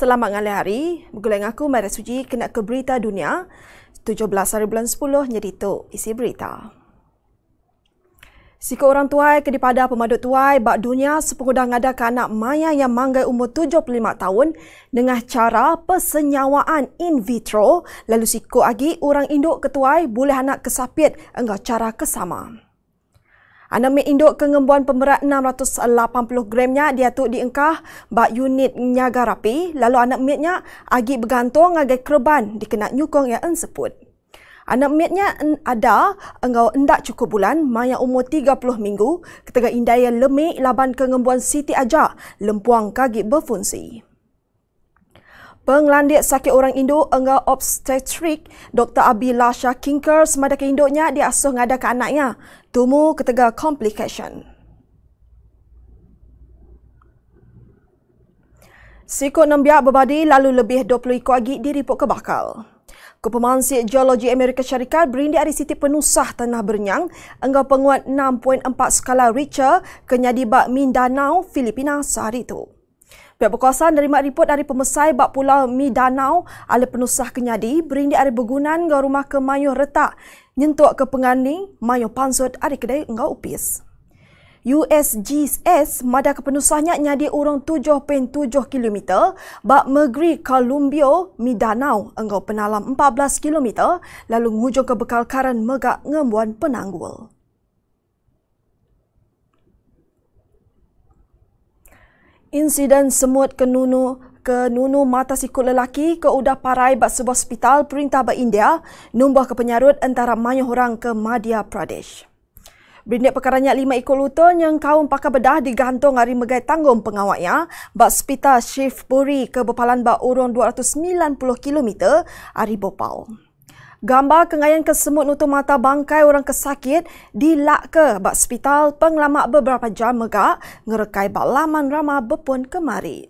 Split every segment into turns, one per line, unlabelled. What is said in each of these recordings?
Selamat ngalih hari. Bergulai dengan aku, Mara Suji, kena ke berita dunia. 17 hari bulan 10, nyeri tu isi berita. Siku orang tuai, kedipada pemadut tuai, bak dunia sepengudah ngada ke anak maya yang manggai umur 75 tahun dengan cara persenyawaan in vitro. Lalu siku lagi, orang induk ketuai boleh anak kesapit enggak cara kesama. Anda menginduk kengembuan pemberat 680 gramnya dia tu diengkah bak unit nyaga rapi lalu anak mitnya agi bergantung agai kerban dikenak nyukong yang ensepun. Anak mitnya ada engau endak cukup bulan maya umur 30 minggu ketika indaya lemik laban kengembuan Siti Aja lempuang kagi berfungsi. Penglandik sakit orang Indo enggak obstetrik Dr. Abila Shakinker semada ke induknya dia asuh ngada ke anaknya. Tumu ketega complication. Sikut nembia berbadi lalu lebih 20 ikut lagi diriput ke bakal. Kepemansik Geologi Amerika Syarikat berindi ada siti penusah tanah bernyang enggak penguat 6.4 skala Richter kenyadibak Mindanao, Filipina sehari itu. Pihak berkuasaan menerima report dari pemesai bak pulau Midanau ala penusah kenyadi berindi ada bergunan ke rumah ke Retak nyentuk ke pengani Mayuh Pansut ada kedai enggau upis. USGS mada ke penusahnya nyadi urung 7.7 km bak Megri Columbia Midanau enggau penalam 14 km lalu ngujung ke bekal karan megak ngembuan penanggul. insiden semut kenunu ke nunu mata sikut lelaki ke udah parai bat sebuah hospital perintah bat India numbah ke penyarut antara manyo orang ke Madhya Pradesh. Berindik perkaranya lima ikut lutun yang kaum pakai bedah digantung hari megai tanggung pengawaknya bat hospital Shifpuri ke bepalan bat urung 290 km hari Bopal. Gambar kengayan kesemut nutup mata bangkai orang kesakit dilak ke bak hospital penglamak beberapa jam megak ngerekai bak laman ramah bepun kemari.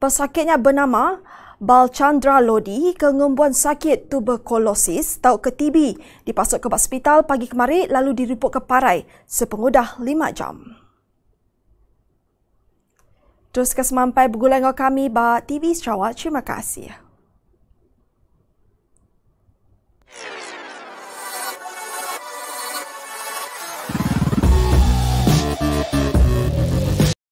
Pesakitnya bernama Balchandra Lodi kengembuan sakit tuberkulosis atau ke TB dipasuk ke bak hospital pagi kemari lalu diriput ke parai sepengudah lima jam. Terus ke semampai dengan kami bak TV Sarawak. Terima kasih.